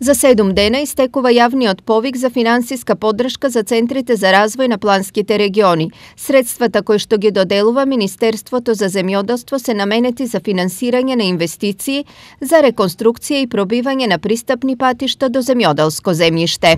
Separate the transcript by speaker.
Speaker 1: За седум дена истекува јавниот повик за финансиска поддршка за центрите за развој на планските региони. Средствата кои што ги доделува Министерството за земјоделство се наменети за финансирање на инвестиции, за реконструкција и пробивање на пристапни патишта до земјоделско земјиште.